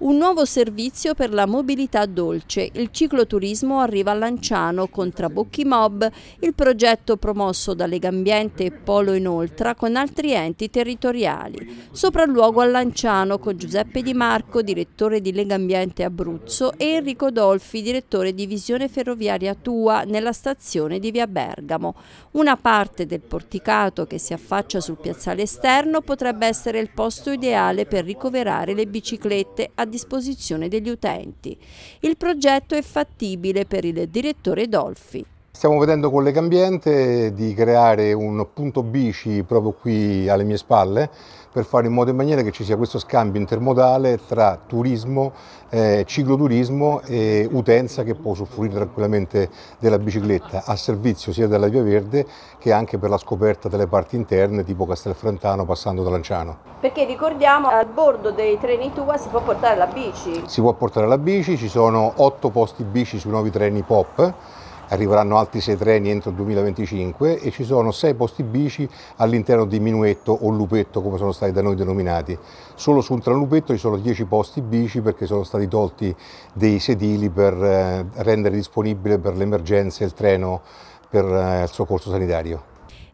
Un nuovo servizio per la mobilità dolce, il cicloturismo arriva a Lanciano con Trabocchi Mob, il progetto promosso da Legambiente e Polo Inoltra con altri enti territoriali. Sopralluogo a Lanciano con Giuseppe Di Marco, direttore di Legambiente Abruzzo e Enrico Dolfi, direttore di Visione Ferroviaria Tua nella stazione di Via Bergamo. Una parte del porticato che si affaccia sul piazzale esterno potrebbe essere il posto ideale per ricoverare le biciclette ad disposizione degli utenti. Il progetto è fattibile per il direttore Dolfi. Stiamo vedendo con Legambiente di creare un punto bici proprio qui alle mie spalle per fare in modo in maniera che ci sia questo scambio intermodale tra turismo, eh, cicloturismo e utenza che può soffrire tranquillamente della bicicletta a servizio sia della Via Verde che anche per la scoperta delle parti interne tipo Castelfrantano passando da Lanciano. Perché ricordiamo al bordo dei treni Tua si può portare la bici? Si può portare la bici, ci sono otto posti bici sui nuovi treni POP arriveranno altri 6 treni entro il 2025 e ci sono 6 posti bici all'interno di Minuetto o Lupetto come sono stati da noi denominati. Solo su un tram ci sono 10 posti bici perché sono stati tolti dei sedili per eh, rendere disponibile per le emergenze il treno per eh, il soccorso sanitario.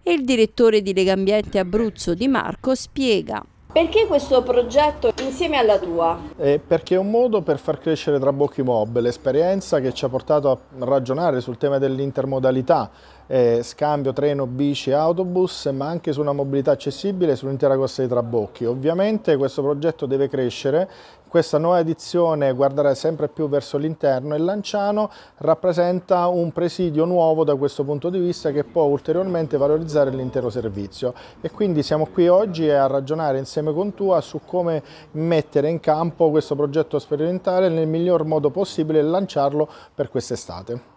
Il direttore di Legambiente Abruzzo Di Marco spiega perché questo progetto insieme alla tua? Eh, perché è un modo per far crescere Trabocchi Mob, l'esperienza che ci ha portato a ragionare sul tema dell'intermodalità, eh, scambio treno, bici, autobus, ma anche su una mobilità accessibile sull'intera costa dei Trabocchi. Ovviamente questo progetto deve crescere, questa nuova edizione guarderà sempre più verso l'interno e Lanciano rappresenta un presidio nuovo da questo punto di vista che può ulteriormente valorizzare l'intero servizio e quindi siamo qui oggi a ragionare insieme con Tua su come mettere in campo questo progetto sperimentale nel miglior modo possibile e lanciarlo per quest'estate.